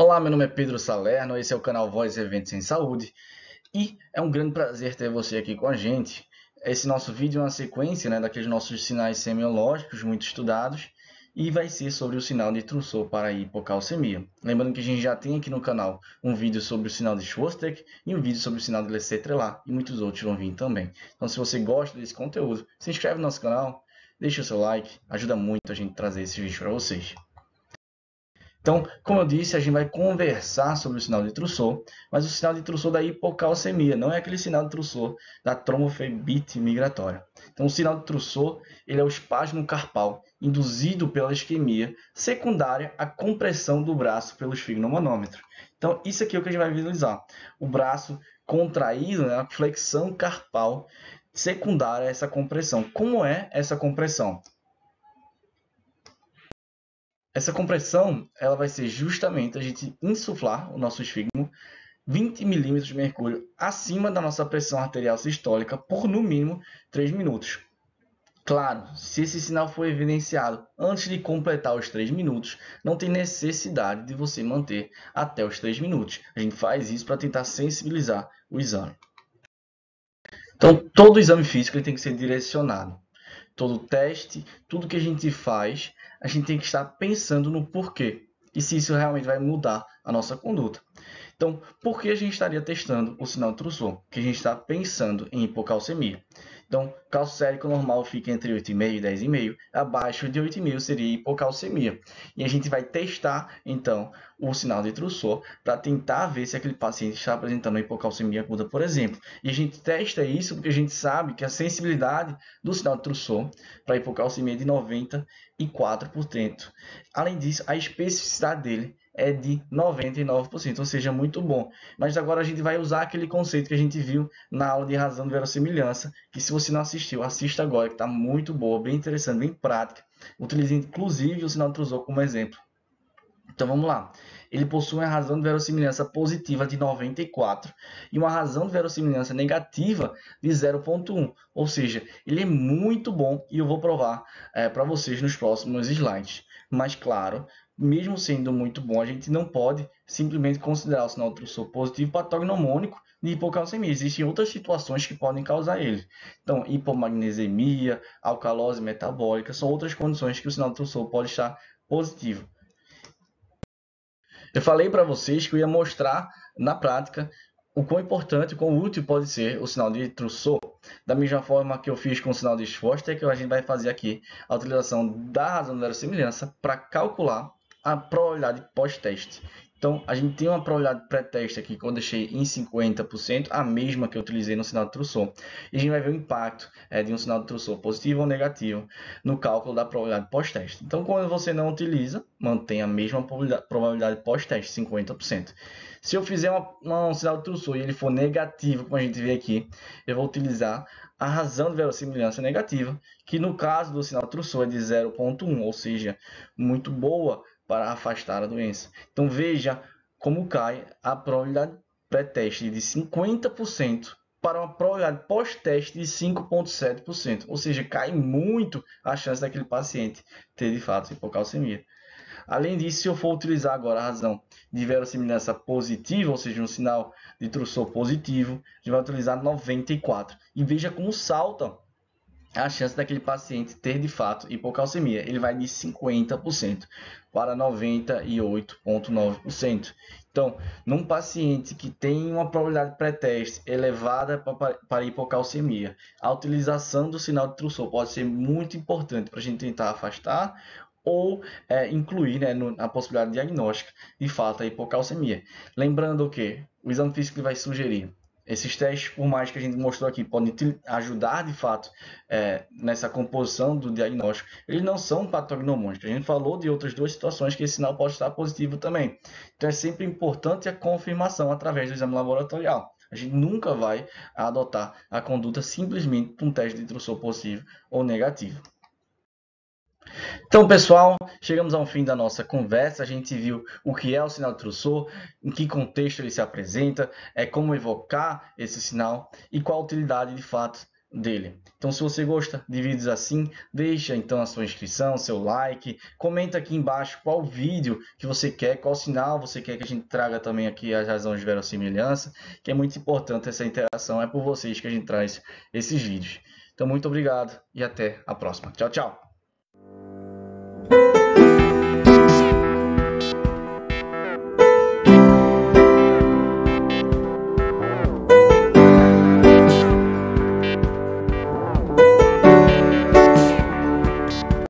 Olá, meu nome é Pedro Salerno, esse é o canal Voz Eventos em Saúde e é um grande prazer ter você aqui com a gente. Esse nosso vídeo é uma sequência né, daqueles nossos sinais semiológicos muito estudados e vai ser sobre o sinal de Trousseau para hipocalcemia. Lembrando que a gente já tem aqui no canal um vídeo sobre o sinal de Schwarzenegger e um vídeo sobre o sinal de leclerc e muitos outros vão vir também. Então, se você gosta desse conteúdo, se inscreve no nosso canal, deixa o seu like, ajuda muito a gente trazer esse vídeo para vocês. Então, como eu disse, a gente vai conversar sobre o sinal de trussor, mas o sinal de Trousseau da hipocalcemia, não é aquele sinal de trussor da trombofebite migratória. Então, o sinal de trussor ele é o espasmo carpal induzido pela isquemia secundária à compressão do braço pelo esfigmomanômetro. Então, isso aqui é o que a gente vai visualizar. O braço contraído, né, a flexão carpal secundária a essa compressão. Como é essa compressão? Essa compressão ela vai ser justamente a gente insuflar o nosso esfígmo 20 milímetros de mercúrio acima da nossa pressão arterial sistólica por no mínimo 3 minutos. Claro, se esse sinal for evidenciado antes de completar os 3 minutos, não tem necessidade de você manter até os 3 minutos. A gente faz isso para tentar sensibilizar o exame. Então, todo exame físico tem que ser direcionado todo teste, tudo que a gente faz, a gente tem que estar pensando no porquê e se isso realmente vai mudar a nossa conduta. Então, por que a gente estaria testando o sinal de Trousseau? Porque a gente está pensando em hipocalcemia. Então, calcocérico normal fica entre 8,5 e 10,5. Abaixo de 8,5 seria hipocalcemia. E a gente vai testar, então, o sinal de Trussor para tentar ver se aquele paciente está apresentando hipocalcemia aguda, por exemplo. E a gente testa isso porque a gente sabe que a sensibilidade do sinal de Trussor para hipocalcemia é de 94%. Além disso, a especificidade dele é de 99%, ou seja, muito bom. Mas agora a gente vai usar aquele conceito que a gente viu na aula de razão de verossimilhança, que se você não assistiu, assista agora, que está muito boa, bem interessante, bem prática. utilizando inclusive o sinal de como exemplo. Então vamos lá. Ele possui uma razão de verossimilhança positiva de 94 e uma razão de verossimilhança negativa de 0.1. Ou seja, ele é muito bom e eu vou provar é, eh, para vocês nos próximos slides. Mas claro, mesmo sendo muito bom, a gente não pode simplesmente considerar o sinal de tremor positivo patognomônico de hipocalcemia. Existem outras situações que podem causar ele. Então, hipomagnesemia, alcalose metabólica, são outras condições que o sinal de tremor pode estar positivo. Eu falei para vocês que eu ia mostrar na prática o quão importante, o quão útil pode ser o sinal de Trousseau. Da mesma forma que eu fiz com o sinal de esforço, é que a gente vai fazer aqui a utilização da razão de semelhança para calcular a probabilidade pós-teste. Então, a gente tem uma probabilidade pré-teste aqui que eu deixei em 50%, a mesma que eu utilizei no sinal de Trousseau. E a gente vai ver o impacto é, de um sinal de Trousseau positivo ou negativo no cálculo da probabilidade pós-teste. Então, quando você não utiliza, mantém a mesma probabilidade pós-teste, 50%. Se eu fizer uma, uma, um sinal de Trousseau e ele for negativo, como a gente vê aqui, eu vou utilizar a razão de verossimilhança negativa, que no caso do sinal Trousseau é de 0.1, ou seja, muito boa para afastar a doença. Então veja como cai a probabilidade pré-teste de 50% para uma probabilidade pós-teste de 5,7%. Ou seja, cai muito a chance daquele paciente ter de fato hipocalcemia. Além disso, se eu for utilizar agora a razão de verossimilhança positiva, ou seja, um sinal de trussor positivo, a gente vai utilizar 94. E veja como salta a chance daquele paciente ter de fato hipocalcemia. Ele vai de 50% para 98,9%. Então, num paciente que tem uma probabilidade pré-teste elevada para hipocalcemia, a utilização do sinal de Trousseau pode ser muito importante para a gente tentar afastar ou é, incluir né, no, a possibilidade diagnóstica de fato a hipocalcemia. Lembrando que o exame físico vai sugerir esses testes, por mais que a gente mostrou aqui, podem ajudar de fato é, nessa composição do diagnóstico, eles não são patognomônicos. A gente falou de outras duas situações que esse sinal pode estar positivo também. Então é sempre importante a confirmação através do exame laboratorial. A gente nunca vai adotar a conduta simplesmente por um teste de intrusor positivo ou negativo. Então, pessoal, chegamos ao fim da nossa conversa. A gente viu o que é o sinal de Trousseau, em que contexto ele se apresenta, é como evocar esse sinal e qual a utilidade de fato dele. Então, se você gosta de vídeos assim, deixa então a sua inscrição, seu like, comenta aqui embaixo qual vídeo que você quer, qual sinal você quer que a gente traga também aqui as razões de verossimilhança, que é muito importante essa interação, é por vocês que a gente traz esses vídeos. Então, muito obrigado e até a próxima. Tchau, tchau!